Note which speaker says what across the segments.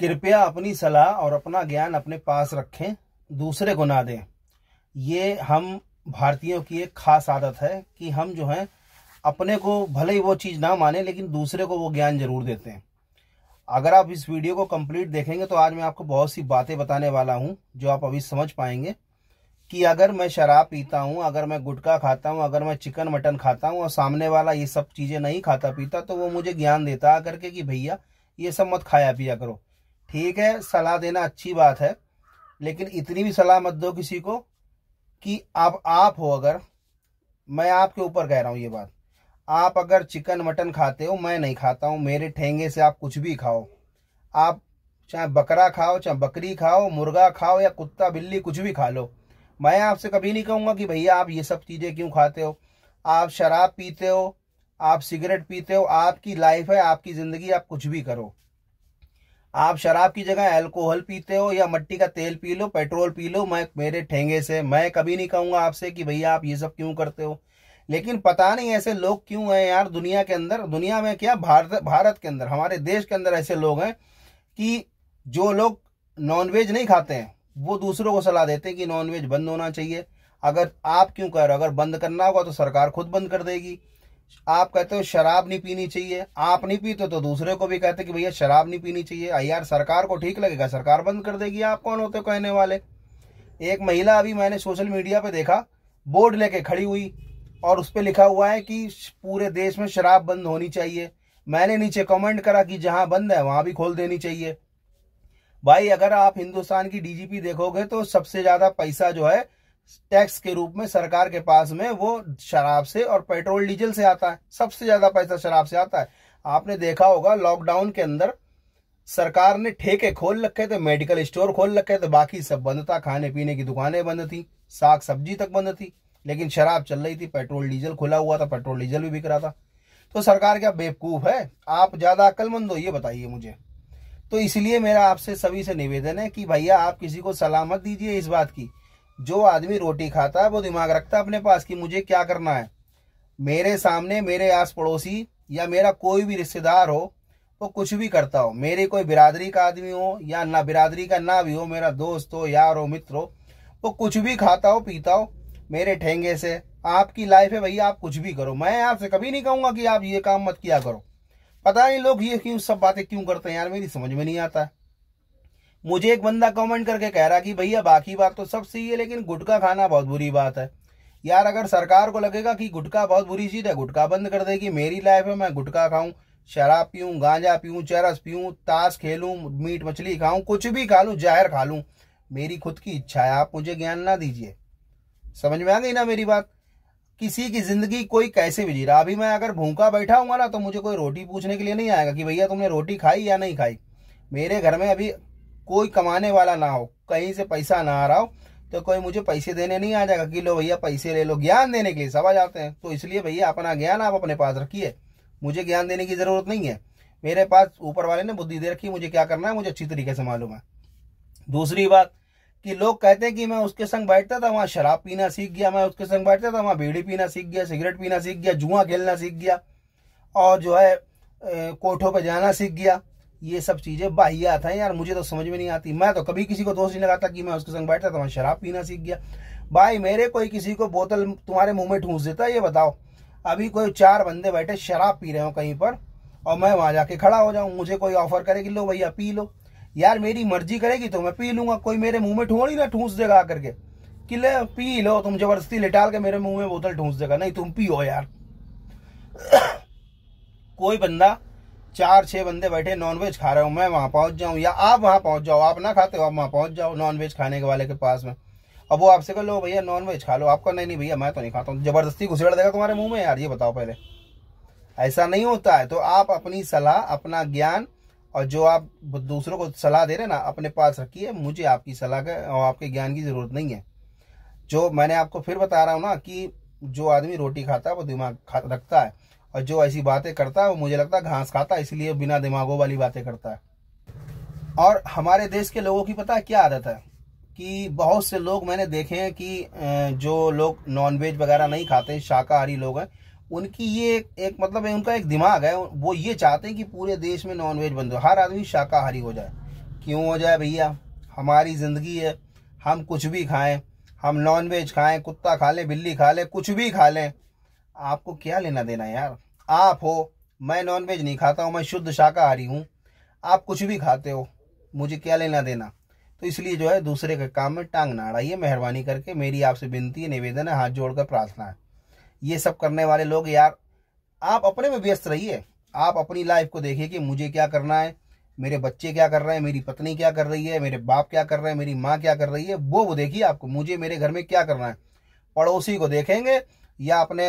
Speaker 1: कृपया अपनी सलाह और अपना ज्ञान अपने पास रखें दूसरे को ना दें ये हम भारतीयों की एक खास आदत है कि हम जो हैं अपने को भले ही वो चीज़ ना माने लेकिन दूसरे को वो ज्ञान जरूर देते हैं अगर आप इस वीडियो को कंप्लीट देखेंगे तो आज मैं आपको बहुत सी बातें बताने वाला हूँ जो आप अभी समझ पाएंगे कि अगर मैं शराब पीता हूँ अगर मैं गुटखा खाता हूँ अगर मैं चिकन मटन खाता हूँ और सामने वाला ये सब चीज़ें नहीं खाता पीता तो वो मुझे ज्ञान देता करके कि भैया ये सब मत खाया पिया करो ठीक है सलाह देना अच्छी बात है लेकिन इतनी भी सलाह मत दो किसी को कि आप आप हो अगर मैं आपके ऊपर कह रहा हूँ ये बात आप अगर चिकन मटन खाते हो मैं नहीं खाता हूँ मेरे ठेंगे से आप कुछ भी खाओ आप चाहे बकरा खाओ चाहे बकरी खाओ मुर्गा खाओ या कुत्ता बिल्ली कुछ भी खा लो मैं आपसे कभी नहीं कहूँगा कि भैया आप ये सब चीज़ें क्यों खाते हो आप शराब पीते हो आप सिगरेट पीते हो आपकी लाइफ है आपकी ज़िंदगी आप कुछ भी करो आप शराब की जगह अल्कोहल पीते हो या मट्टी का तेल पी लो पेट्रोल पी लो मैं मेरे ठेंगे से मैं कभी नहीं कहूँगा आपसे कि भैया आप ये सब क्यों करते हो लेकिन पता नहीं ऐसे लोग क्यों हैं यार दुनिया के अंदर दुनिया में क्या भारत भारत के अंदर हमारे देश के अंदर ऐसे लोग हैं कि जो लोग नॉनवेज नहीं खाते हैं वो दूसरों को सलाह देते हैं कि नॉनवेज बंद होना चाहिए अगर आप क्यों कह रहे हो अगर बंद करना होगा तो सरकार खुद बंद कर देगी आप कहते हो शराब नहीं पीनी चाहिए आप नहीं पीते तो दूसरे को भी कहते कि भैया शराब नहीं पीनी चाहिए यार सरकार को ठीक लगेगा सरकार बंद कर देगी आप कौन होते कहने वाले एक महिला अभी मैंने सोशल मीडिया पे देखा बोर्ड लेके खड़ी हुई और उस पर लिखा हुआ है कि पूरे देश में शराब बंद होनी चाहिए मैंने नीचे कमेंट करा कि जहां बंद है वहां भी खोल देनी चाहिए भाई अगर आप हिंदुस्तान की डीजीपी देखोगे तो सबसे ज्यादा पैसा जो है टैक्स के रूप में सरकार के पास में वो शराब से और पेट्रोल डीजल से आता है सबसे ज्यादा पैसा शराब से आता है आपने देखा होगा लॉकडाउन के अंदर सरकार ने ठेके खोल रखे थे मेडिकल स्टोर खोल रखे थे बाकी सब बंद था खाने पीने की दुकानें बंद थी साग सब्जी तक बंद थी लेकिन शराब चल रही थी पेट्रोल डीजल खुला हुआ था पेट्रोल डीजल भी बिक रहा था तो सरकार क्या बेवकूफ है आप ज्यादा अक्लमंद हो ये बताइए मुझे तो इसलिए मेरा आपसे सभी से निवेदन है कि भैया आप किसी को सलामत दीजिए इस बात की जो आदमी रोटी खाता है वो दिमाग रखता है अपने पास कि मुझे क्या करना है मेरे सामने मेरे आस पड़ोसी या मेरा कोई भी रिश्तेदार हो वो कुछ भी करता हो मेरे कोई बिरादरी का आदमी हो या ना बिरादरी का ना भी हो मेरा दोस्त हो यार हो मित्र हो वो कुछ भी खाता हो पीता हो मेरे ठेंगे से आपकी लाइफ है भैया आप कुछ भी करो मैं आपसे कभी नहीं कहूँगा कि आप ये काम मत किया करो पता नहीं लोग ये क्यों सब बातें क्यों करते हैं यार मेरी समझ में नहीं आता है मुझे एक बंदा कमेंट करके कह रहा कि भैया बाकी बात तो सब सही है लेकिन गुटखा खाना बहुत बुरी बात है यार अगर सरकार को लगेगा कि गुटखा बहुत बुरी चीज़ है गुटखा बंद कर देगी मेरी लाइफ है मैं गुटखा खाऊं शराब पीऊं गांजा पीऊं चरस पीऊं ताश खेलूं मीट मछली खाऊं कुछ भी खा लूं जहर खा लूं मेरी खुद की इच्छा है आप मुझे ज्ञान ना दीजिए समझ में आ गई ना मेरी बात किसी की जिंदगी कोई कैसे भी जी रहा अभी मैं अगर भूखा बैठा हूँ ना तो मुझे कोई रोटी पूछने के लिए नहीं आएगा कि भैया तुमने रोटी खाई या नहीं खाई मेरे घर में अभी कोई कमाने वाला ना हो कहीं से पैसा ना आ रहा हो तो कोई मुझे पैसे देने नहीं आ जाएगा कि लो भैया पैसे ले लो ज्ञान देने के लिए सब आ जाते हैं तो इसलिए भैया अपना ज्ञान आप अपने पास रखिए मुझे ज्ञान देने की ज़रूरत नहीं है मेरे पास ऊपर वाले ने बुद्धि दे रखी मुझे क्या करना है मुझे अच्छी तरीके से मालूम है दूसरी बात कि लोग कहते हैं कि मैं उसके संग बैठता था वहां शराब पीना सीख गया मैं उसके संग बैठता था वहां बीड़ी पीना सीख गया सिगरेट पीना सीख गया जुआ खेलना सीख गया और जो है कोठों पर जाना सीख गया ये सब चीजें बाहियात हैं यार मुझे तो समझ में नहीं आती मैं तो कभी किसी को दोष नहीं लगाता कि मैं उसके संग बैठता था तो मैं शराब पीना सीख गया भाई मेरे कोई किसी को बोतल तुम्हारे मुंह में ठूस देता ये बताओ अभी कोई चार बंदे बैठे शराब पी रहे हो कहीं पर और मैं वहां जाके खड़ा हो जाऊं मुझे कोई ऑफर करे कि लो भैया पी लो यार मेरी मर्जी करेगी तो मैं पी लूंगा कोई मेरे मुंह में ठोड़ी ना ठूस देगा आकर के कि ले पी लो तुम जबरदस्ती लिटाल के मेरे मुंह में बोतल ठूस देगा नहीं तुम पियो यार कोई बंदा चार छह बंदे बैठे नॉनवेज खा रहे हो मैं वहां पहुंच जाऊं या आप वहां पहुंच जाओ आप ना खाते हो आप वहां पहुंच जाओ नॉनवेज खाने के वाले के पास में अब वो आपसे कह लो भैया नॉनवेज खा लो आपका नहीं नहीं भैया मैं तो नहीं खाता हूँ जबरदस्ती घुसेड़ देगा तुम्हारे मुंह में यार ये बताओ पहले ऐसा नहीं होता है तो आप अपनी सलाह अपना ज्ञान और जो आप दूसरों को सलाह दे रहे ना अपने पास रखिए मुझे आपकी सलाह का और आपके ज्ञान की ज़रूरत नहीं है जो मैंने आपको फिर बता रहा हूँ ना कि जो आदमी रोटी खाता है वो दिमाग खा रखता है और जो ऐसी बातें करता है वो मुझे लगता है घास खाता है इसलिए बिना दिमागों वाली बातें करता है और हमारे देश के लोगों की पता है क्या आदत है कि बहुत से लोग मैंने देखे हैं कि जो लोग नॉनवेज वगैरह नहीं खाते शाकाहारी लोग हैं उनकी ये एक मतलब है उनका एक दिमाग है वो ये चाहते हैं कि पूरे देश में नॉनवेज बंद हो हर आदमी शाकाहारी हो जाए क्यों हो जाए भैया हमारी ज़िंदगी है हम कुछ भी खाएं हम नॉनवेज खाएं कुत्ता खा लें बिल्ली खा लें कुछ भी खा लें आपको क्या लेना देना यार आप हो मैं नॉनवेज नहीं खाता हूँ मैं शुद्ध शाकाहारी हूँ आप कुछ भी खाते हो मुझे क्या लेना देना तो इसलिए जो है दूसरे के काम में टांग ना अड़ाइए मेहरबानी करके मेरी आपसे विनती है निवेदन है हाथ जोड़कर प्रार्थना है ये सब करने वाले लोग यार आप अपने में व्यस्त रहिए आप अपनी लाइफ को देखिए कि मुझे क्या करना है मेरे बच्चे क्या कर रहे हैं मेरी पत्नी क्या कर रही है मेरे बाप क्या कर रहे हैं मेरी माँ क्या कर रही है वो वो देखिए आपको मुझे मेरे घर में क्या करना है पड़ोसी को देखेंगे या अपने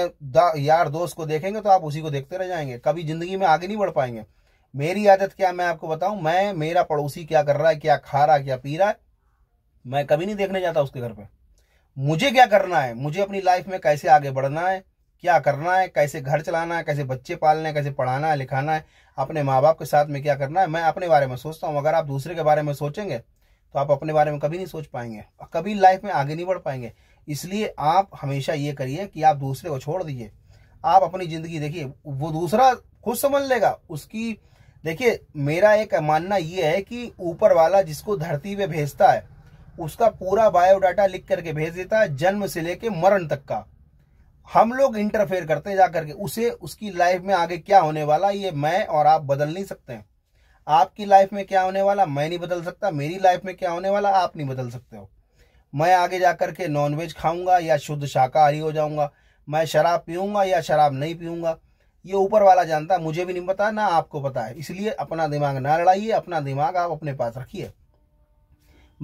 Speaker 1: यार दोस्त को देखेंगे तो आप उसी को देखते रह जाएंगे कभी जिंदगी में आगे नहीं बढ़ पाएंगे मेरी आदत क्या मैं आपको बताऊं मैं मेरा पड़ोसी क्या कर रहा है क्या खा रहा है क्या पी रहा है मैं कभी नहीं देखने जाता उसके घर पर मुझे क्या करना है मुझे अपनी लाइफ में कैसे आगे बढ़ना है क्या करना है कैसे घर चलाना है कैसे बच्चे पालना है कैसे पढ़ाना है लिखाना है अपने माँ बाप के साथ में क्या करना है मैं अपने बारे में सोचता हूँ अगर आप दूसरे के बारे में सोचेंगे तो आप अपने बारे में कभी नहीं सोच पाएंगे कभी लाइफ में आगे नहीं बढ़ पाएंगे इसलिए आप हमेशा ये करिए कि आप दूसरे को छोड़ दीजिए आप अपनी ज़िंदगी देखिए वो दूसरा खुद समझ लेगा उसकी देखिए मेरा एक मानना ये है कि ऊपर वाला जिसको धरती पे भेजता है उसका पूरा बायोडाटा लिख करके भेज देता है जन्म से लेके मरण तक का हम लोग इंटरफेयर करते जा करके उसे उसकी लाइफ में आगे क्या होने वाला ये मैं और आप बदल नहीं सकते हैं आपकी लाइफ में क्या होने वाला मैं नहीं बदल सकता मेरी लाइफ में क्या होने वाला आप नहीं बदल सकते हो मैं आगे जा कर के नॉनवेज खाऊंगा या शुद्ध शाकाहारी हो जाऊंगा मैं शराब पीऊँगा या शराब नहीं पीऊँगा ये ऊपर वाला जानता मुझे भी नहीं पता ना आपको पता है इसलिए अपना दिमाग ना लड़ाइए अपना दिमाग आप अपने पास रखिए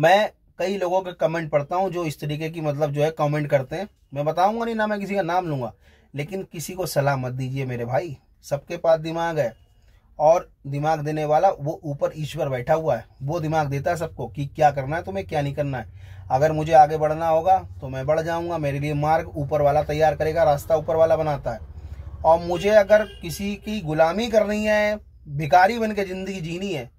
Speaker 1: मैं कई लोगों के कमेंट पढ़ता हूँ जो इस तरीके की मतलब जो है कमेंट करते हैं मैं बताऊँगा नहीं ना मैं किसी का नाम लूँगा लेकिन किसी को सलाह मत दीजिए मेरे भाई सबके पास दिमाग है और दिमाग देने वाला वो ऊपर ईश्वर बैठा हुआ है वो दिमाग देता है सबको कि क्या करना है तुम्हें क्या नहीं करना है अगर मुझे आगे बढ़ना होगा तो मैं बढ़ जाऊंगा मेरे लिए मार्ग ऊपर वाला तैयार करेगा रास्ता ऊपर वाला बनाता है और मुझे अगर किसी की गुलामी करनी है भिकारी बन के ज़िंदगी जीनी है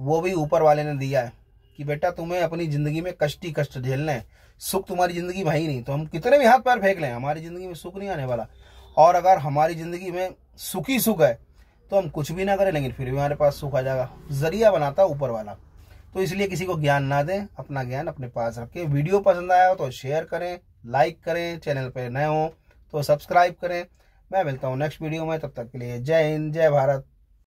Speaker 1: वो भी ऊपर वाले ने दिया है कि बेटा तुम्हें अपनी ज़िंदगी में कष्टी कष्ट झेलना है सुख तुम्हारी ज़िंदगी भाई नहीं तो हम कितने भी हाथ पैर फेंक लें हमारी ज़िंदगी में सुख नहीं आने वाला और अगर हमारी ज़िंदगी में सुखी सुख है तो हम कुछ भी ना करें लेकिन फिर भी हमारे पास सुख आ जाएगा जरिया बनाता ऊपर वाला तो इसलिए किसी को ज्ञान ना दें अपना ज्ञान अपने पास रखें वीडियो पसंद आया हो तो शेयर करें लाइक करें चैनल पर नए हों तो सब्सक्राइब करें मैं मिलता हूँ नेक्स्ट वीडियो में तब तक के लिए जय हिंद जय भारत